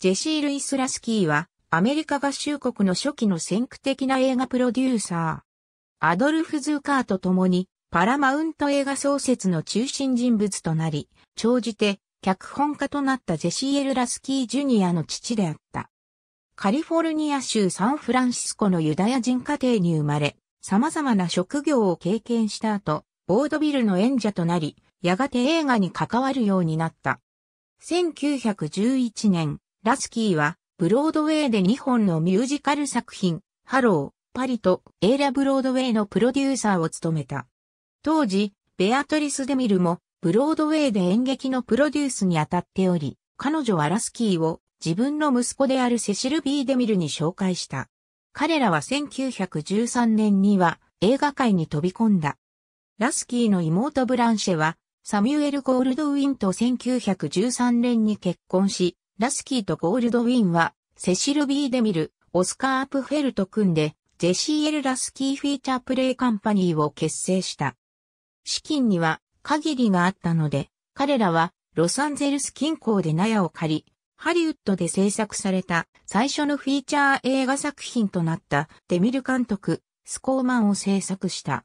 ジェシー・ルイス・ラスキーは、アメリカ合衆国の初期の先駆的な映画プロデューサー。アドルフ・ズーカーと共に、パラマウント映画創設の中心人物となり、長じて、脚本家となったジェシー・エル・ラスキー・ジュニアの父であった。カリフォルニア州サンフランシスコのユダヤ人家庭に生まれ、様々な職業を経験した後、ボードビルの演者となり、やがて映画に関わるようになった。1911年、ラスキーは、ブロードウェイで2本のミュージカル作品、ハロー、パリとエイラブロードウェイのプロデューサーを務めた。当時、ベアトリス・デミルも、ブロードウェイで演劇のプロデュースに当たっており、彼女はラスキーを自分の息子であるセシル・ビー・デミルに紹介した。彼らは1913年には映画界に飛び込んだ。ラスキーの妹ブランシェは、サミュエル・ゴールドウィンと1913年に結婚し、ラスキーとゴールドウィンは、セシル・ビー・デミル、オスカー・アプフェルと組んで、ジェシー・エル・ラスキー・フィーチャープレイカンパニーを結成した。資金には限りがあったので、彼らはロサンゼルス近郊で納屋を借り、ハリウッドで制作された最初のフィーチャー映画作品となったデミル監督、スコーマンを制作した。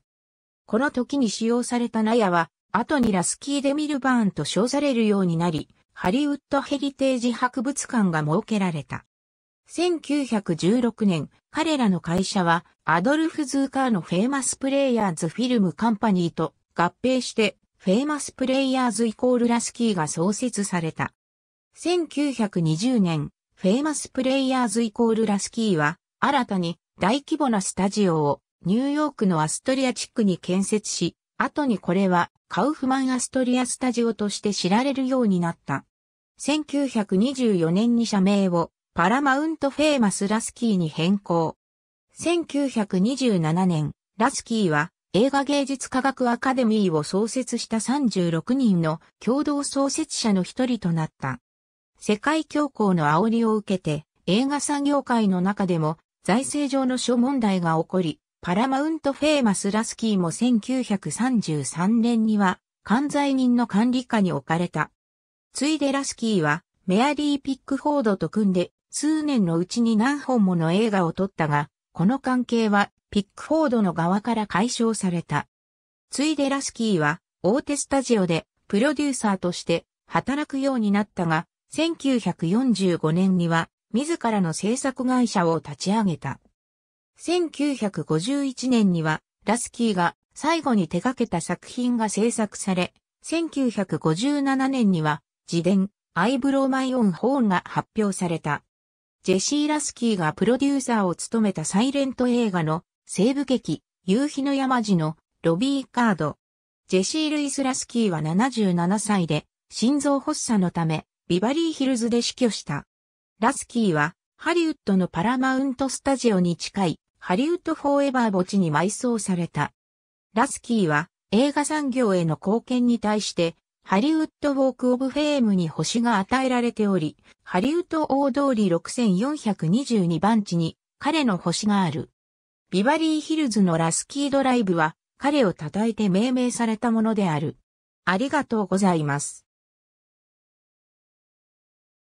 この時に使用された納屋は、後にラスキー・デミルバーンと称されるようになり、ハリウッドヘリテージ博物館が設けられた。1916年、彼らの会社は、アドルフ・ズーカーのフェイマス・プレイヤーズ・フィルム・カンパニーと合併して、フェイマス・プレイヤーズ・イコール・ラスキーが創設された。1920年、フェイマス・プレイヤーズ・イコール・ラスキーは、新たに大規模なスタジオをニューヨークのアストリア地区に建設し、後にこれはカウフマン・アストリアスタジオとして知られるようになった。1924年に社名をパラマウント・フェーマス・ラスキーに変更。1927年、ラスキーは映画芸術科学アカデミーを創設した36人の共同創設者の一人となった。世界恐慌の煽りを受けて映画産業界の中でも財政上の諸問題が起こり、パラマウントフェーマスラスキーも1933年には、関在人の管理下に置かれた。ついでラスキーは、メアリー・ピックフォードと組んで、数年のうちに何本もの映画を撮ったが、この関係は、ピックフォードの側から解消された。ついでラスキーは、大手スタジオで、プロデューサーとして、働くようになったが、1945年には、自らの制作会社を立ち上げた。1951年には、ラスキーが最後に手掛けた作品が制作され、1957年には、自伝、アイブローマイオンホーンが発表された。ジェシー・ラスキーがプロデューサーを務めたサイレント映画の西部劇、夕日の山地のロビー・カード。ジェシー・ルイス・ラスキーは77歳で、心臓発作のため、ビバリーヒルズで死去した。ラスキーは、ハリウッドのパラマウントスタジオに近い、ハリウッドフォーエバー墓地に埋葬された。ラスキーは映画産業への貢献に対してハリウッドウォークオブフェームに星が与えられており、ハリウッド大通り6422番地に彼の星がある。ビバリーヒルズのラスキードライブは彼を称えて命名されたものである。ありがとうございます。